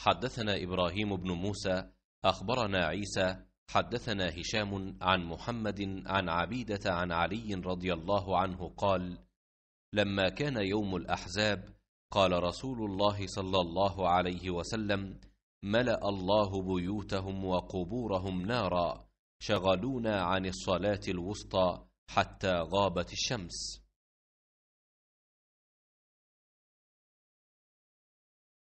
حدثنا إبراهيم بن موسى أخبرنا عيسى حدثنا هشام عن محمد عن عبيدة عن علي رضي الله عنه قال لما كان يوم الأحزاب قال رسول الله صلى الله عليه وسلم ملأ الله بيوتهم وقبورهم نارا شغلونا عن الصلاة الوسطى حتى غابت الشمس